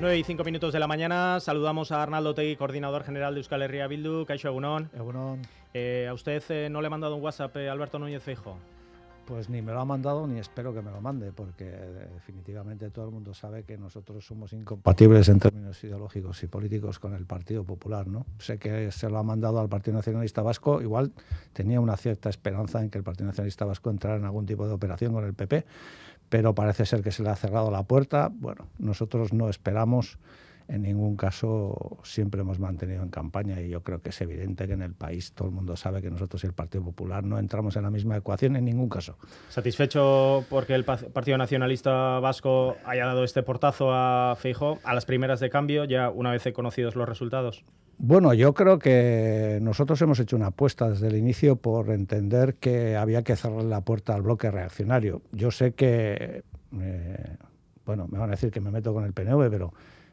9 y 5 minutos de la mañana, saludamos a Arnaldo Tegui, coordinador general de Euskal Herria Bildu, Caixo Egunon. Egunon. Eh, ¿A usted eh, no le ha mandado un WhatsApp eh, Alberto Núñez Feijo? Pues ni me lo ha mandado ni espero que me lo mande, porque definitivamente todo el mundo sabe que nosotros somos incompatibles en términos ideológicos y políticos con el Partido Popular, ¿no? Sé que se lo ha mandado al Partido Nacionalista Vasco, igual tenía una cierta esperanza en que el Partido Nacionalista Vasco entrara en algún tipo de operación con el PP, pero parece ser que se le ha cerrado la puerta. Bueno, nosotros no esperamos, en ningún caso siempre hemos mantenido en campaña y yo creo que es evidente que en el país todo el mundo sabe que nosotros y el Partido Popular no entramos en la misma ecuación en ningún caso. ¿Satisfecho porque el Partido Nacionalista Vasco haya dado este portazo a Fijo a las primeras de cambio, ya una vez conocidos los resultados? Bueno, yo creo que nosotros hemos hecho una apuesta desde el inicio por entender que había que cerrar la puerta al bloque reaccionario. Yo sé que, eh, bueno, me van a decir que me meto con el PNV, pero, o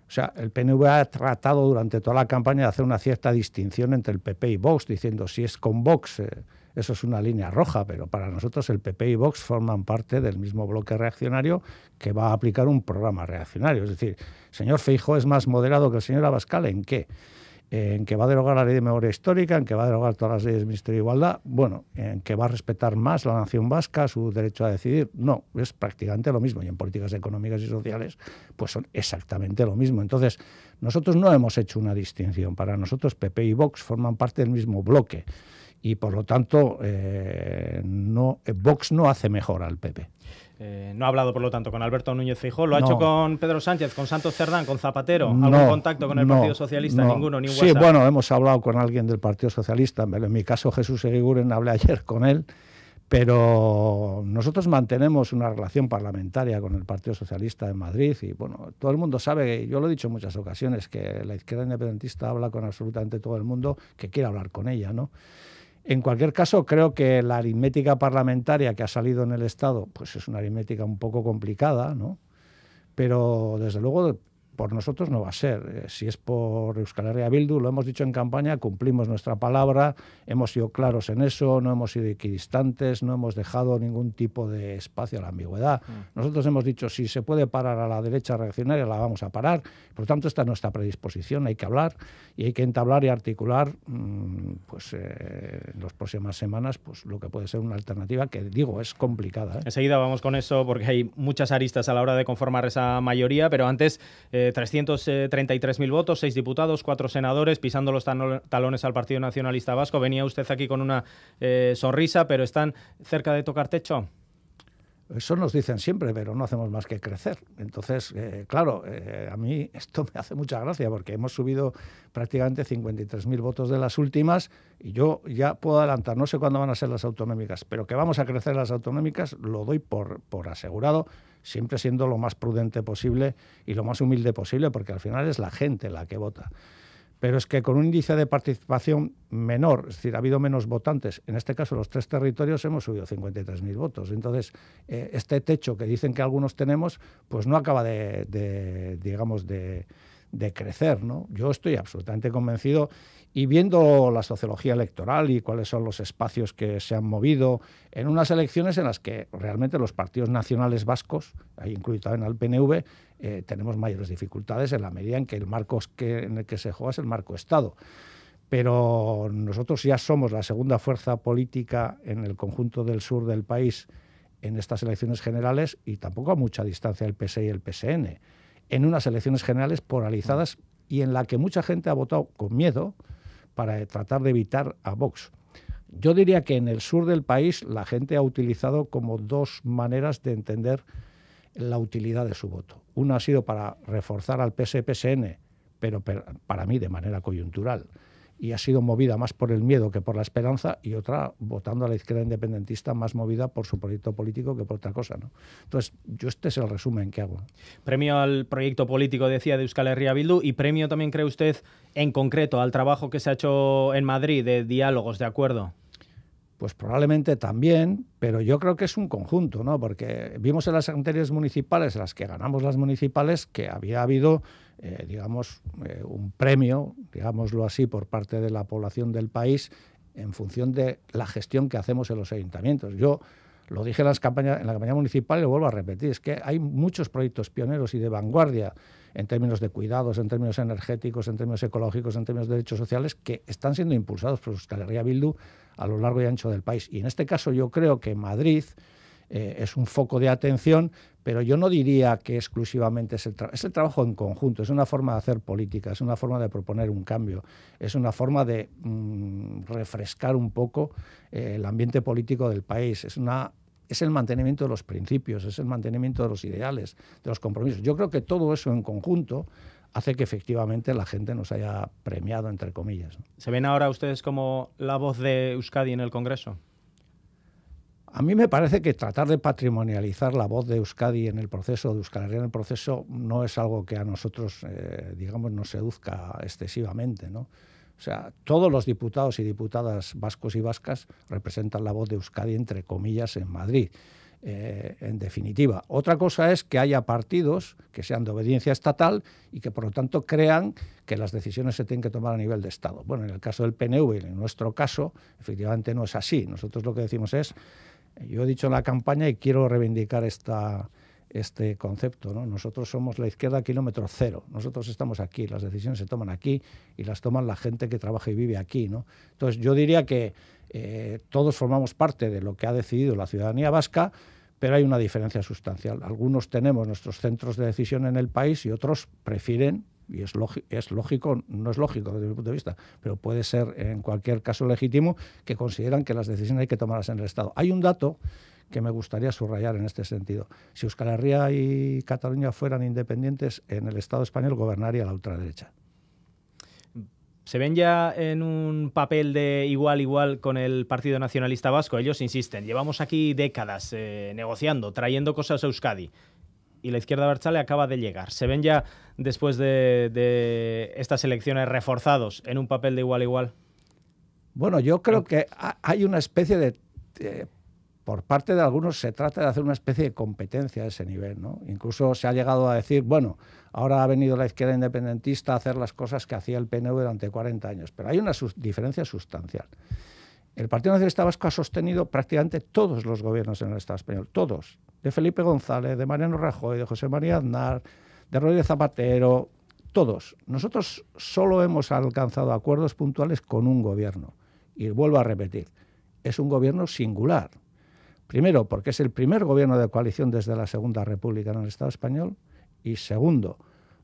sea, el PNV ha tratado durante toda la campaña de hacer una cierta distinción entre el PP y Vox, diciendo si es con Vox, eh, eso es una línea roja, pero para nosotros el PP y Vox forman parte del mismo bloque reaccionario que va a aplicar un programa reaccionario. Es decir, señor Feijo es más moderado que el señor Abascal, ¿en qué? en que va a derogar la ley de memoria histórica, en que va a derogar todas las leyes del Ministerio de Igualdad, bueno, en que va a respetar más la nación vasca, su derecho a decidir. No, es prácticamente lo mismo. Y en políticas económicas y sociales, pues son exactamente lo mismo. Entonces, nosotros no hemos hecho una distinción. Para nosotros, PP y Vox forman parte del mismo bloque. Y por lo tanto, eh, no, eh, Vox no hace mejor al PP. Eh, no ha hablado, por lo tanto, con Alberto Núñez Fijó. ¿Lo ha hecho con Pedro Sánchez, con Santos Cerdán, con Zapatero? ¿Algún contacto con el Partido Socialista? Ninguno, ni Sí, bueno, hemos hablado con alguien del Partido Socialista. En mi caso, Jesús Eguiguren, hablé ayer con él. Pero nosotros mantenemos una relación parlamentaria con el Partido Socialista en Madrid y bueno, todo el mundo sabe, yo lo he dicho en muchas ocasiones, que la izquierda independentista habla con absolutamente todo el mundo que quiere hablar con ella, ¿no? En cualquier caso, creo que la aritmética parlamentaria que ha salido en el Estado, pues es una aritmética un poco complicada, ¿no? Pero desde luego por nosotros no va a ser. Eh, si es por Euskal Herria Bildu, lo hemos dicho en campaña, cumplimos nuestra palabra, hemos sido claros en eso, no hemos sido equidistantes, no hemos dejado ningún tipo de espacio a la ambigüedad. Mm. Nosotros hemos dicho, si se puede parar a la derecha reaccionaria, la vamos a parar. Por lo tanto, esta es nuestra predisposición, hay que hablar y hay que entablar y articular mm, pues, eh, en las próximas semanas pues, lo que puede ser una alternativa que, digo, es complicada. ¿eh? Enseguida vamos con eso porque hay muchas aristas a la hora de conformar esa mayoría, pero antes... 333.000 eh, votos, seis diputados, cuatro senadores, pisando los talones al Partido Nacionalista Vasco. Venía usted aquí con una eh, sonrisa, pero ¿están cerca de tocar techo? Eso nos dicen siempre, pero no hacemos más que crecer. Entonces, eh, claro, a mí esto me hace mucha gracia porque hemos subido prácticamente 53.000 votos de las últimas y yo ya puedo adelantar, no sé cuándo van a ser las autonómicas, pero que vamos a crecer las autonómicas lo doy por, por asegurado siempre siendo lo más prudente posible y lo más humilde posible, porque al final es la gente la que vota. Pero es que con un índice de participación menor, es decir, ha habido menos votantes, en este caso los tres territorios hemos subido 53.000 votos. Entonces, eh, este techo que dicen que algunos tenemos, pues no acaba de digamos, de, de crecer. ¿no? Yo estoy absolutamente convencido y viendo la sociología electoral y cuáles son los espacios que se han movido en unas elecciones en las que realmente los partidos nacionales vascos, ahí incluido también al PNV, eh, tenemos mayores dificultades en la medida en que el marco en el que se juega es el marco Estado. Pero nosotros ya somos la segunda fuerza política en el conjunto del sur del país en estas elecciones generales y tampoco a mucha distancia el PSE y el PSN en unas elecciones generales polarizadas y en la que mucha gente ha votado con miedo para tratar de evitar a Vox. Yo diría que en el sur del país la gente ha utilizado como dos maneras de entender la utilidad de su voto. Una ha sido para reforzar al PSPSN, pero para mí de manera coyuntural y ha sido movida más por el miedo que por la esperanza y otra votando a la izquierda independentista más movida por su proyecto político que por otra cosa. ¿no? Entonces, yo este es el resumen que hago. Premio al proyecto político, decía, de Euskal Herria Bildu y premio también, cree usted, en concreto al trabajo que se ha hecho en Madrid de diálogos, ¿de acuerdo? Pues probablemente también, pero yo creo que es un conjunto, ¿no? Porque vimos en las anteriores municipales, en las que ganamos las municipales, que había habido eh, digamos, eh, un premio, digámoslo así, por parte de la población del país en función de la gestión que hacemos en los ayuntamientos. Yo lo dije en, las campañas, en la campaña municipal y lo vuelvo a repetir, es que hay muchos proyectos pioneros y de vanguardia en términos de cuidados, en términos energéticos, en términos ecológicos, en términos de derechos sociales, que están siendo impulsados por Euskal Herria Bildu a lo largo y ancho del país. Y en este caso yo creo que Madrid eh, es un foco de atención, pero yo no diría que exclusivamente es el, trabajo en conjunto, es una forma de hacer política, es una forma de proponer un cambio, es una forma de mm, refrescar un poco eh, el ambiente político del país, es, una, es el mantenimiento de los principios, es el mantenimiento de los ideales, de los compromisos. Yo creo que todo eso en conjunto hace que efectivamente la gente nos haya premiado, entre comillas. ¿Se ven ahora ustedes como la voz de Euskadi en el Congreso? A mí me parece que tratar de patrimonializar la voz de Euskadi en el proceso, de Euskal en el proceso, no es algo que a nosotros, eh, digamos, nos seduzca excesivamente, ¿no? O sea, todos los diputados y diputadas vascos y vascas representan la voz de Euskadi, entre comillas, en Madrid. Eh, en definitiva. Otra cosa es que haya partidos que sean de obediencia estatal y que por lo tanto crean que las decisiones se tienen que tomar a nivel de Estado. Bueno, en el caso del PNV en nuestro caso, efectivamente no es así. Nosotros lo que decimos es yo he dicho en la campaña y quiero reivindicar esta, este concepto. ¿no? Nosotros somos la izquierda kilómetro cero. Nosotros estamos aquí, las decisiones se toman aquí y las toman la gente que trabaja y vive aquí. ¿no? Entonces yo diría que eh, todos formamos parte de lo que ha decidido la ciudadanía vasca, pero hay una diferencia sustancial. Algunos tenemos nuestros centros de decisión en el país y otros prefieren y es, lógico, no es lógico desde mi punto de vista, pero puede ser en cualquier caso legítimo, que consideran que las decisiones hay que tomarlas en el Estado. Hay un dato que me gustaría subrayar en este sentido. Si Euskal Herria y Cataluña fueran independientes, en el Estado español gobernaría la ultraderecha. ¿Se ven ya en un papel de igual igual con el Partido Nacionalista Vasco? Ellos insisten, llevamos aquí décadas eh, negociando, trayendo cosas a Euskadi y la izquierda barchale acaba de llegar. Se ven ya después de, estas elecciones reforzados en un papel de igual a igual. Bueno, yo creo que hay una especie de eh, por parte de algunos se trata de hacer una especie de competencia a ese nivel. ¿no? Incluso se ha llegado a decir, bueno, ahora ha venido la izquierda independentista a hacer las cosas que hacía el PNV durante 40 años, pero hay una diferencia sustancial. El Partido Nacionalista Vasco ha sostenido prácticamente todos los gobiernos en el Estado español, todos. De Felipe González, de Mariano Rajoy, de José María Aznar, de Rodríguez Zapatero, todos. Nosotros solo hemos alcanzado acuerdos puntuales con un gobierno. Y vuelvo a repetir, es un gobierno singular. Primero, porque es el primer gobierno de coalición desde la Segunda República en el Estado español. Y segundo,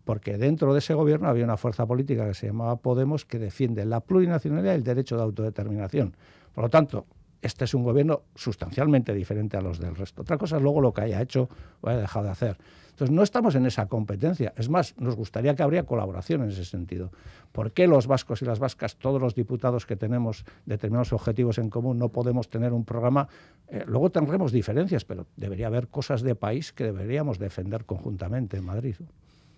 porque dentro de ese gobierno había una fuerza política que se llamaba Podemos que defiende la plurinacionalidad y el derecho de autodeterminación. Por lo tanto, este es un gobierno sustancialmente diferente a los del resto. Otra cosa es luego lo que haya hecho o haya dejado de hacer. Entonces, no estamos en esa competencia. Es más, nos gustaría que habría colaboración en ese sentido. ¿Por qué los vascos y las vascas, todos los diputados que tenemos determinados objetivos en común, no podemos tener un programa? Eh, luego tendremos diferencias, pero debería haber cosas de país que deberíamos defender conjuntamente en Madrid.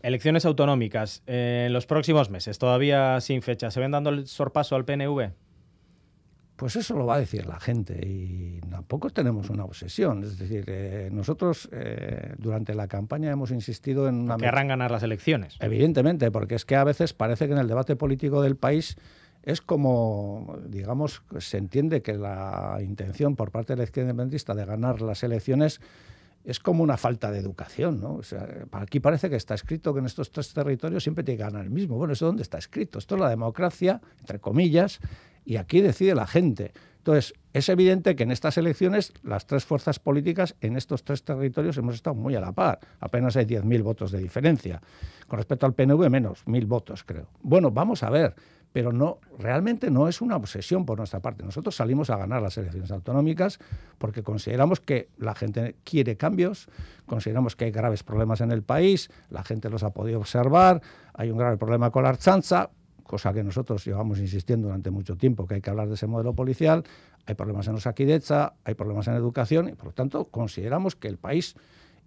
Elecciones autonómicas eh, en los próximos meses, todavía sin fecha. ¿Se ven dando el sorpaso al PNV? pues eso lo va a decir la gente y tampoco tenemos una obsesión. Es decir, eh, nosotros eh, durante la campaña hemos insistido en una... Que ganar las elecciones. Evidentemente, porque es que a veces parece que en el debate político del país es como, digamos, se entiende que la intención por parte de la izquierda independentista de ganar las elecciones es como una falta de educación, aquí parece que está escrito que en estos tres territorios siempre que ganar el mismo. Bueno, ¿eso donde está escrito? Esto es la democracia, entre comillas, y aquí decide la gente. Entonces, es evidente que en estas elecciones las tres fuerzas políticas en estos tres territorios hemos estado muy a la par. Apenas hay 10.000 votos de diferencia. Con respecto al PNV, menos, 1.000 votos, creo. Bueno, vamos a ver pero no realmente no es una obsesión por nuestra parte. Nosotros salimos a ganar las elecciones autonómicas porque consideramos que la gente quiere cambios, consideramos que hay graves problemas en el país, la gente los ha podido observar, hay un grave problema con la archanza, cosa que nosotros llevamos insistiendo durante mucho tiempo, que hay que hablar de ese modelo policial, hay problemas en Osakidecha, hay problemas en educación, y por lo tanto consideramos que el país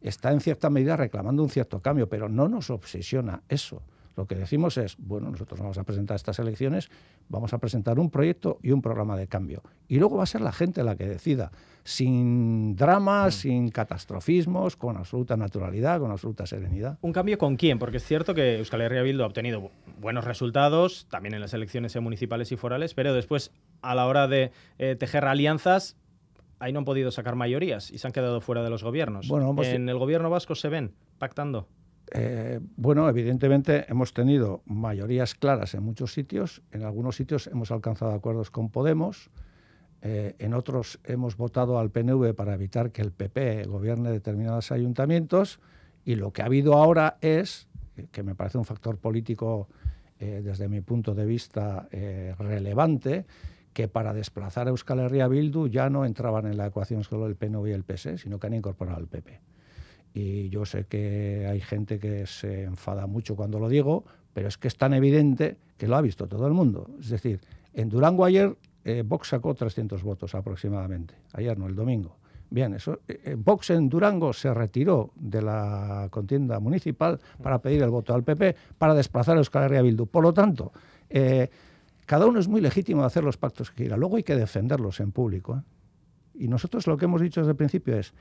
está en cierta medida reclamando un cierto cambio, pero no nos obsesiona eso. Lo que decimos es, bueno, nosotros vamos a presentar estas elecciones, vamos a presentar un proyecto y un programa de cambio. Y luego va a ser la gente la que decida, sin dramas, mm. sin catastrofismos, con absoluta naturalidad, con absoluta serenidad. ¿Un cambio con quién? Porque es cierto que Euskal Herria Bildu ha obtenido buenos resultados, también en las elecciones municipales y forales, pero después, a la hora de eh, tejer alianzas, ahí no han podido sacar mayorías y se han quedado fuera de los gobiernos. Bueno, pues en el gobierno vasco se ven pactando. Eh, bueno, evidentemente hemos tenido mayorías claras en muchos sitios. En algunos sitios hemos alcanzado acuerdos con Podemos. Eh, en otros hemos votado al PNV para evitar que el PP gobierne determinados ayuntamientos. Y lo que ha habido ahora es, eh, que me parece un factor político desde mi punto de vista relevante, que para desplazar a Euskal Herria Bildu ya no entraban en la ecuación solo el PNV y el PS, e, sino que han incorporado al PP. Y yo sé que hay gente que se enfada mucho cuando lo digo, pero es que es tan evidente que lo ha visto todo el mundo. Es decir, en Durango ayer eh, Vox sacó 300 votos aproximadamente, ayer no, el domingo. Bien, eso, eh, Vox en Durango se retiró de la contienda municipal para pedir el voto al PP para desplazar a Euskal Herria Bildu. Por lo tanto, eh, cada uno es muy legítimo de hacer los pactos que quiera. Luego hay que defenderlos en público. Y nosotros lo que hemos dicho desde el principio es,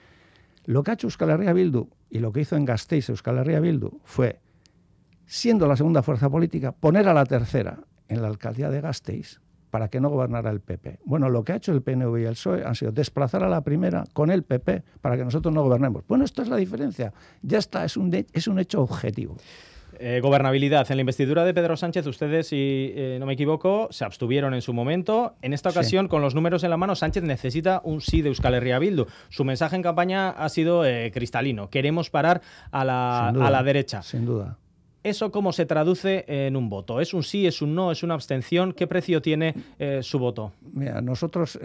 lo que ha hecho Euskal Herria Bildu y lo que hizo en Gasteiz Euskal Herria Bildu fue, siendo la segunda fuerza política, poner a la tercera en la alcaldía de Gasteiz para que no gobernara el PP. Bueno, lo que ha hecho el PNV y el PSOE han sido desplazar a la primera con el PP para que nosotros no gobernemos. Bueno, esto es la diferencia. Ya está, es un, es un hecho objetivo. Eh, gobernabilidad. En la investidura de Pedro Sánchez, ustedes, si eh, no me equivoco, se abstuvieron en su momento. En esta ocasión, con los números en la mano, Sánchez necesita un sí de Euskal Herria Bildu. Su mensaje en campaña ha sido eh, cristalino. Queremos parar a la, a la derecha. Sin duda. ¿Eso cómo se traduce en un voto? ¿Es un sí, es un no, es una abstención? ¿Qué precio tiene su voto? Mira, nosotros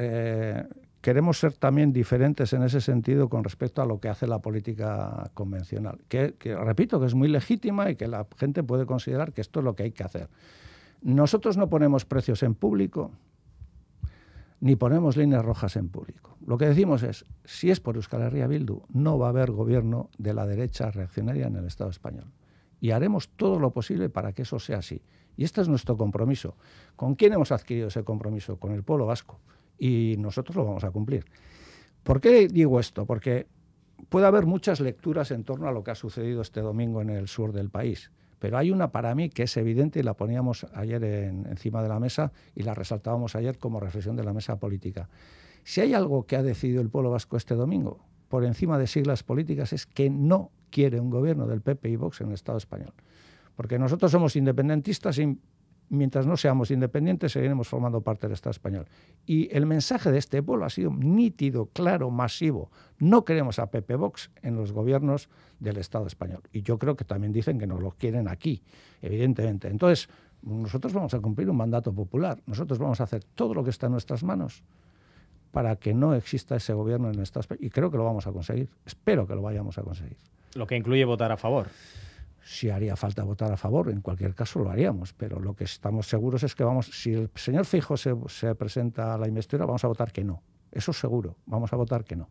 queremos ser también diferentes en ese sentido con respecto a lo que hace la política convencional, que, repito que es muy legítima y que la gente puede considerar que esto es lo que hay que hacer. Nosotros no ponemos precios en público ni ponemos líneas rojas en público. Lo que decimos es, si es por Euskal Herria Bildu, no va a haber gobierno de la derecha reaccionaria en el Estado español. Y haremos todo lo posible para que eso sea así. Y este es nuestro compromiso. ¿Con quién hemos adquirido ese compromiso? Con el pueblo vasco y nosotros lo vamos a cumplir. ¿Por qué digo esto? Porque puede haber muchas lecturas en torno a lo que ha sucedido este domingo en el sur del país, pero hay una para mí que es evidente y la poníamos ayer encima de la mesa y la resaltábamos ayer como reflexión de la mesa política. Si hay algo que ha decidido el pueblo vasco este domingo, por encima de siglas políticas, es que no quiere un gobierno del PP y Vox en el Estado español. Porque nosotros somos independentistas y mientras no seamos independientes, seguiremos formando parte del Estado español. Y el mensaje de este pueblo ha sido nítido, claro, masivo. No queremos a Pepe Vox en los gobiernos del Estado español. Y yo creo que también dicen que nos lo quieren aquí, evidentemente. Entonces, nosotros vamos a cumplir un mandato popular. Nosotros vamos a hacer todo lo que está en nuestras manos para que no exista ese gobierno en el Estado español. Y creo que lo vamos a conseguir. Espero que lo vayamos a conseguir. Lo que incluye votar a favor si haría falta votar a favor, en cualquier caso lo haríamos, pero lo que estamos seguros es que vamos, si el señor Fijo se, presenta a la investidura, vamos a votar que no. Eso es seguro, vamos a votar que no.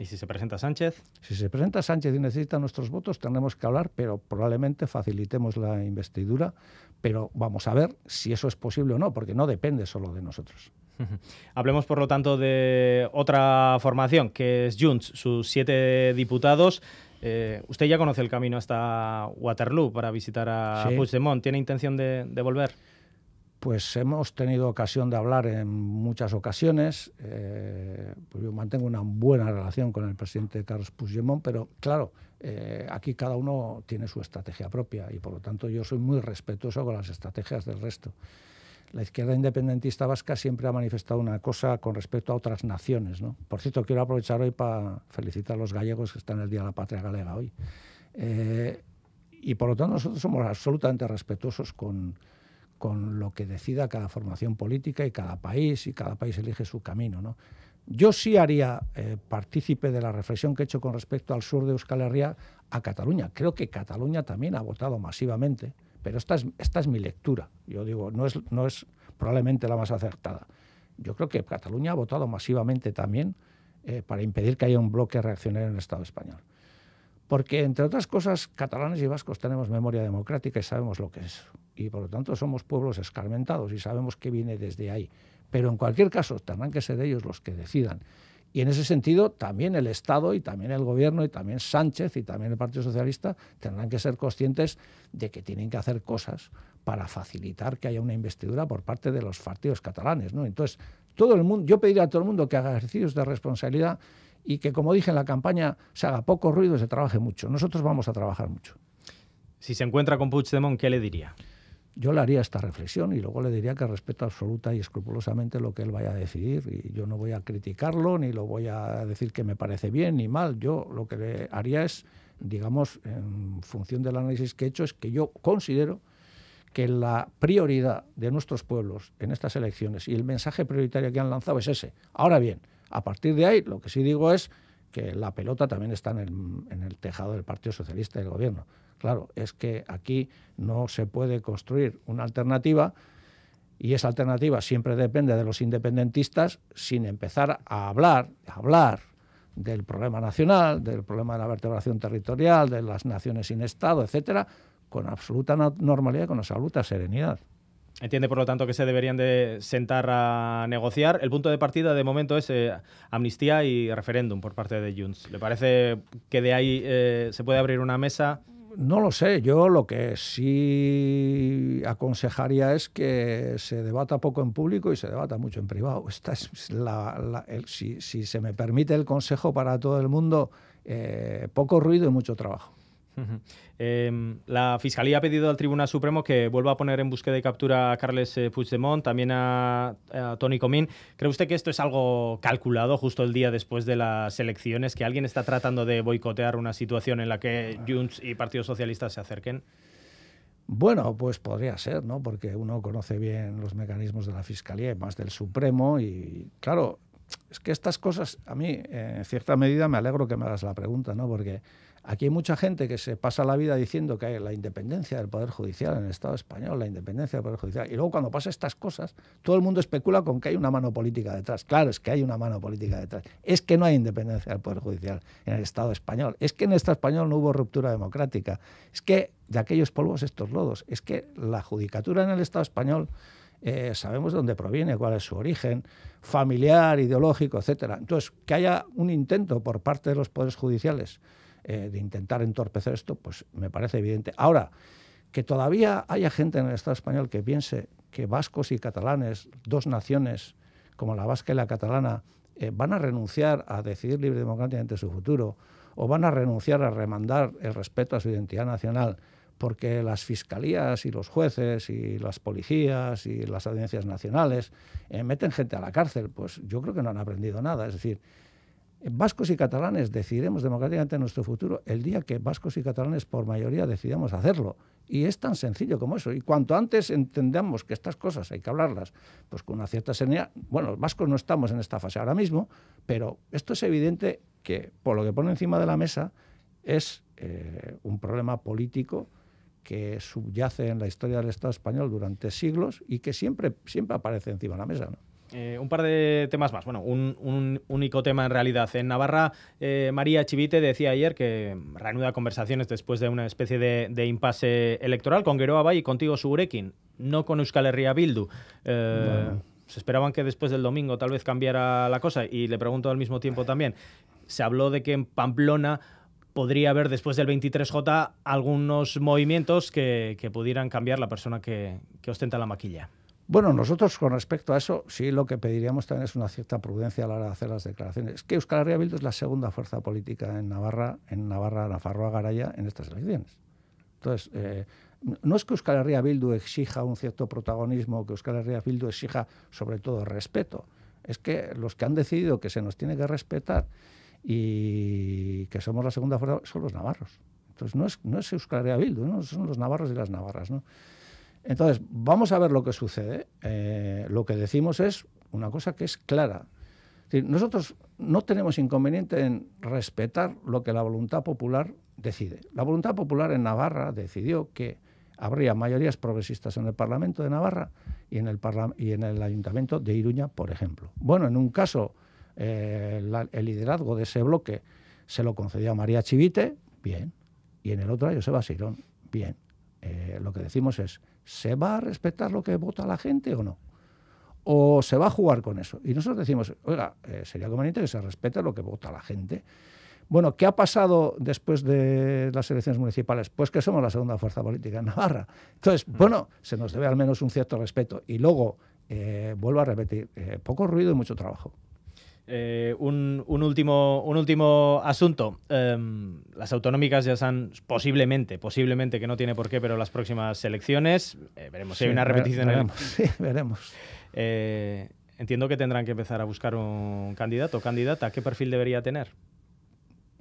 ¿Y si se presenta Sánchez? Si se presenta Sánchez y necesita nuestros votos, tenemos que hablar, pero probablemente facilitemos la investidura, pero vamos a ver si eso es posible o no, porque no depende solo de nosotros. Hablemos, por lo tanto, de otra formación, que es Junts, sus siete diputados. Eh, usted ya conoce el camino hasta Waterloo para visitar a Puigdemont. ¿Tiene intención de, volver? Pues hemos tenido ocasión de hablar en muchas ocasiones. Eh, pues yo mantengo una buena relación con el presidente Carlos Puigdemont, pero claro, eh, aquí cada uno tiene su estrategia propia y por lo tanto yo soy muy respetuoso con las estrategias del resto la izquierda independentista vasca siempre ha manifestado una cosa con respecto a otras naciones. ¿no? Por cierto, quiero aprovechar hoy para felicitar a los gallegos que están en el Día de la Patria Galega hoy. Eh, y por lo tanto nosotros somos absolutamente respetuosos con, lo que decida cada formación política y cada país, y cada país elige su camino. Yo sí haría eh, partícipe de la reflexión que he hecho con respecto al sur de Euskal Herria a Cataluña. Creo que Cataluña también ha votado masivamente pero esta es, mi lectura. Yo digo, no es, probablemente la más acertada. Yo creo que Cataluña ha votado masivamente también eh, para impedir que haya un bloque reaccionario en el Estado español. Porque, entre otras cosas, catalanes y vascos tenemos memoria democrática y sabemos lo que es. Y, por lo tanto, somos pueblos escarmentados y sabemos qué viene desde ahí. Pero, en cualquier caso, tendrán que ser ellos los que decidan y en ese sentido, también el Estado y también el Gobierno y también Sánchez y también el Partido Socialista tendrán que ser conscientes de que tienen que hacer cosas para facilitar que haya una investidura por parte de los partidos catalanes. ¿no? Entonces, todo el mundo, yo pediría a todo el mundo que haga ejercicios de responsabilidad y que, como dije en la campaña, se haga poco ruido y se trabaje mucho. Nosotros vamos a trabajar mucho. Si se encuentra con Puigdemont, ¿qué le diría? Yo le haría esta reflexión y luego le diría que respeto absoluta y escrupulosamente lo que él vaya a decidir. Y yo no voy a criticarlo, ni lo voy a decir que me parece bien ni mal. Yo lo que le haría es, digamos, en función del análisis que he hecho, es que yo considero que la prioridad de nuestros pueblos en estas elecciones y el mensaje prioritario que han lanzado es ese. Ahora bien, a partir de ahí, lo que sí digo es que la pelota también está en el, tejado del Partido Socialista y del Gobierno. Claro, es que aquí no se puede construir una alternativa y esa alternativa siempre depende de los independentistas sin empezar a hablar, hablar del problema nacional, del problema de la vertebración territorial, de las naciones sin Estado, etcétera, con absoluta normalidad con absoluta serenidad. Entiende, por lo tanto, que se deberían de sentar a negociar. El punto de partida, de momento, es eh, amnistía y referéndum por parte de Junts. ¿Le parece que de ahí eh, se puede abrir una mesa? No lo sé. Yo lo que sí aconsejaría es que se debata poco en público y se debata mucho en privado. Esta es si, si, se me permite el consejo para todo el mundo, eh, poco ruido y mucho trabajo. Em, la Fiscalía ha pedido al Tribunal Supremo que vuelva a poner en búsqueda de captura a Carles eh, Puigdemont, también a, a, Tony Comín. ¿Cree usted que esto es algo calculado justo el día después de las elecciones, que alguien está tratando de boicotear una situación en la que Junts y Partido Socialista se acerquen? Bueno, pues podría ser, ¿no? Porque uno conoce bien los mecanismos de la Fiscalía y más del Supremo y, claro, es que estas cosas, a mí, en cierta medida, me alegro que me hagas la pregunta, ¿no? Porque Aquí hay mucha gente que se pasa la vida diciendo que hay la independencia del Poder Judicial en el Estado español, la independencia del Poder Judicial. Y luego cuando pasa estas cosas, todo el mundo especula con que hay una mano política detrás. Claro, es que hay una mano política detrás. Es que no hay independencia del Poder Judicial en el Estado español. Es que en el Estado español no hubo ruptura democrática. Es que de aquellos polvos estos lodos. Es que la judicatura en el Estado español... Eh, sabemos dónde proviene, cuál es su origen, familiar, ideológico, etcétera. Entonces, que haya un intento por parte de los poderes judiciales eh, de intentar entorpecer esto, pues me parece evidente. Ahora, que todavía haya gente en el Estado español que piense que vascos y catalanes, dos naciones como la vasca y la catalana, eh, van a renunciar a decidir libre y democráticamente su futuro o van a renunciar a remandar el respeto a su identidad nacional porque las fiscalías y los jueces y las policías y las audiencias nacionales eh, meten gente a la cárcel, pues yo creo que no han aprendido nada. Es decir, vascos y catalanes decidiremos democráticamente nuestro futuro el día que vascos y catalanes por mayoría decidamos hacerlo. Y es tan sencillo como eso. Y cuanto antes entendamos que estas cosas hay que hablarlas, pues con una cierta serenidad, bueno, los vascos no estamos en esta fase ahora mismo, pero esto es evidente que por lo que pone encima de la mesa es eh, un problema político que subyace en la historia del Estado español durante siglos y que siempre, siempre aparece encima de la mesa. ¿no? Eh, un par de temas más. Bueno, un, único tema en realidad. En Navarra, eh, María Chivite decía ayer que reanuda conversaciones después de una especie de, impasse electoral con Geroa y contigo Surekin, no con Euskal Herria Bildu. Eh, se esperaban que después del domingo tal vez cambiara la cosa. Y le pregunto al mismo tiempo también. Se habló de que en Pamplona podría haber después del 23J algunos movimientos que, pudieran cambiar la persona que, que ostenta la maquilla. Bueno, nosotros con respecto a eso, sí lo que pediríamos también es una cierta prudencia a la hora de hacer las declaraciones. Es que Euskal Herria Bildu es la segunda fuerza política en Navarra, en Navarra, Nafarroa, Agaraya, en estas elecciones. Entonces, eh, no es que Euskal Herria Bildu exija un cierto protagonismo, que Euskal Herria Bildu exija sobre todo respeto. Es que los que han decidido que se nos tiene que respetar y que somos la segunda fuerza son los navarros. Entonces, no es, no es Euskal Herria Bildu, ¿no? son los navarros y las navarras, ¿no? Entonces, vamos a ver lo que sucede. Eh, lo que decimos es una cosa que es clara. nosotros no tenemos inconveniente en respetar lo que la voluntad popular decide. La voluntad popular en Navarra decidió que habría mayorías progresistas en el Parlamento de Navarra y en el, Ayuntamiento de Iruña, por ejemplo. Bueno, en un caso, eh, el liderazgo de ese bloque se lo concedió a María Chivite, bien. Y en el otro a Joseba Sirón, bien. Eh, lo que decimos es, ¿se va a respetar lo que vota la gente o no? ¿O se va a jugar con eso? Y nosotros decimos, oiga, eh, sería conveniente que se respete lo que vota la gente. Bueno, ¿qué ha pasado después de las elecciones municipales? Pues que somos la segunda fuerza política en Navarra. Entonces, mm. bueno, se nos debe al menos un cierto respeto. Y luego, eh, vuelvo a repetir, eh, poco ruido y mucho trabajo. Eh, un, último, un último asunto. Em, las autonómicas ya están posiblemente, posiblemente que no tiene por qué, pero las próximas elecciones. Eh, veremos si hay una repetición. Veremos, sí, veremos. Eh, entiendo que tendrán que empezar a buscar un candidato, o candidata. ¿Qué perfil debería tener?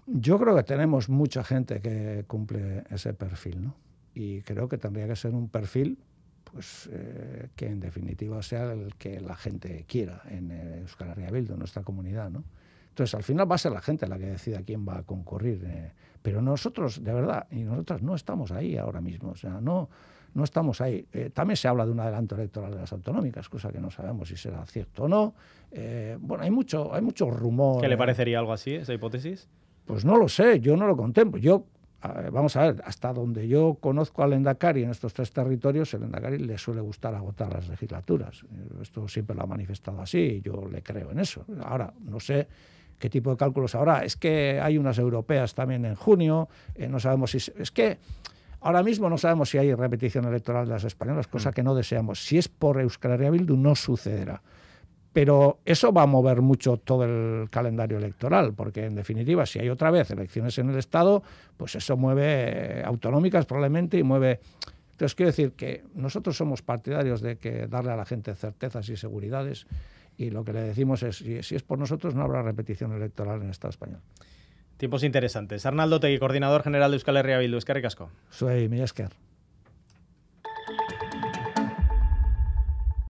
Yo creo que tenemos mucha gente que cumple ese perfil, ¿no? Y creo que tendría que ser un perfil pues, eh, que en definitiva sea el que la gente quiera en eh, Euskal Herria en nuestra comunidad, ¿no? Entonces, al final va a ser la gente la que decida quién va a concurrir. Eh, pero nosotros, de verdad, y nosotras no estamos ahí ahora mismo. O sea, no, no estamos ahí. también se habla de un adelanto electoral de las autonómicas, cosa que no sabemos si será cierto o no. bueno, hay mucho, hay mucho rumor. ¿Qué le parecería algo así, esa hipótesis? Pues no lo sé, yo no lo contemplo. Yo vamos a ver, hasta donde yo conozco al Endacari en estos tres territorios, el Endacari le suele gustar agotar las legislaturas. Esto siempre lo ha manifestado así y yo le creo en eso. Ahora, no sé qué tipo de cálculos habrá. Es que hay unas europeas también en junio, eh, no sabemos si... Es que ahora mismo no sabemos si hay repetición electoral de las españolas, cosa mm. que no deseamos. Si es por Euskal Herria Bildu, no sucederá. Pero eso va a mover mucho todo el calendario electoral, porque en definitiva, si hay otra vez elecciones en el Estado, pues eso mueve autonómicas probablemente y mueve... Entonces quiero decir que nosotros somos partidarios de que darle a la gente certezas y seguridades y lo que le decimos es, si es por nosotros, no habrá repetición electoral en el Estado español. Tiempos interesantes. Arnaldo Tegui, coordinador general de Euskal Herria Bildu. Eskerrik Casco. Soy mi